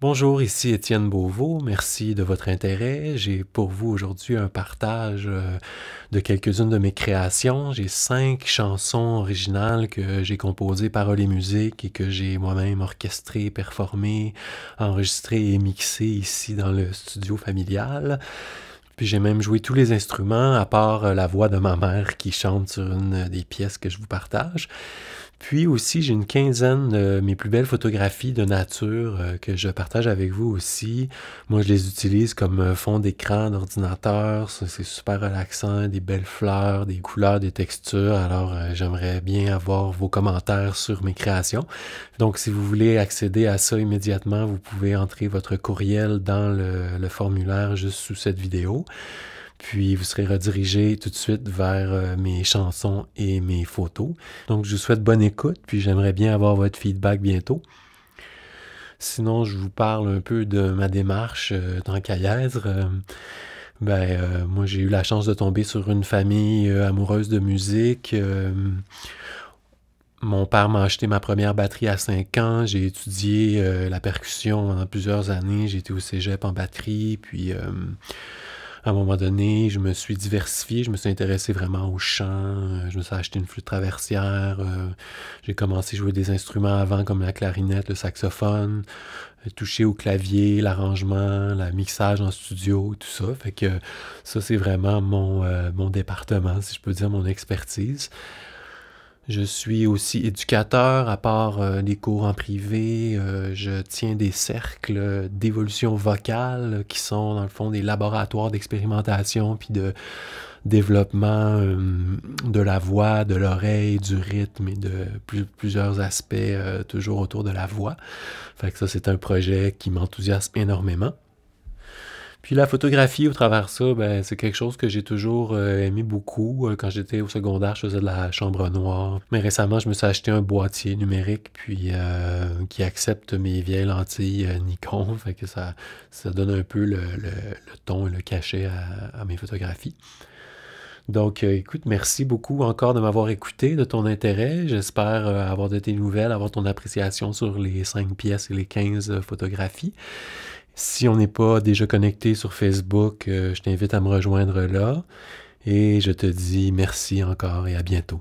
Bonjour, ici Étienne Beauvau. Merci de votre intérêt. J'ai pour vous aujourd'hui un partage euh, de quelques-unes de mes créations. J'ai cinq chansons originales que j'ai composées paroles et musique et que j'ai moi-même orchestrées, performées, enregistrées et mixées ici dans le studio familial. Puis j'ai même joué tous les instruments, à part euh, la voix de ma mère qui chante sur une des pièces que je vous partage. Puis aussi, j'ai une quinzaine de mes plus belles photographies de nature euh, que je partage avec vous aussi. Moi, je les utilise comme euh, fond d'écran d'ordinateur. C'est super relaxant, des belles fleurs, des couleurs, des textures. Alors, euh, j'aimerais bien avoir vos commentaires sur mes créations. Donc, si vous voulez accéder à ça immédiatement, vous pouvez entrer votre courriel dans le, formulaire juste sous cette vidéo puis vous serez redirigé tout de suite vers euh, mes chansons et mes photos. Donc je vous souhaite bonne écoute, puis j'aimerais bien avoir votre feedback bientôt. Sinon, je vous parle un peu de ma démarche dans euh, tant euh, ben, moi, j'ai eu la chance de tomber sur une famille amoureuse de musique. mon père m'a acheté ma première batterie à 5 ans. J'ai étudié la percussion pendant plusieurs années. J'ai été au cégep en batterie. Puis à un moment donné, je me suis diversifié, je me suis intéressé vraiment au chant, euh, je me suis acheté une flûte traversière, euh, j'ai commencé à jouer des instruments avant comme la clarinette, le saxophone, euh, toucher au clavier, l'arrangement, la mixage en studio, tout ça. Fait que ça, c'est vraiment mon, mon département, si je peux dire, mon expertise. Je suis aussi éducateur, à part des euh, les cours en privé, euh, je tiens des cercles d'évolution vocale qui sont dans le fond des laboratoires d'expérimentation puis de développement euh, de la voix, de l'oreille, du rythme et de plusieurs aspects toujours autour de la voix. Fait que ça c'est un projet qui m'enthousiasme énormément. Puis la photographie au travers de ça, ben, c'est quelque chose que j'ai toujours euh, aimé beaucoup. Euh, quand j'étais au secondaire, je faisais de la chambre noire. Mais récemment, je me suis acheté un boîtier numérique puis euh, qui accepte mes vieilles lentilles Nikon. Fait que ça, ça donne un peu le, ton et le cachet à, mes photographies. Donc, écoute, merci beaucoup encore de m'avoir écouté, de ton intérêt. J'espère avoir de tes nouvelles, avoir ton appréciation sur les 5 pièces et les 15 photographies. Si on n'est pas déjà connecté sur Facebook, euh, je t'invite à me rejoindre là. Et je te dis merci encore et à bientôt.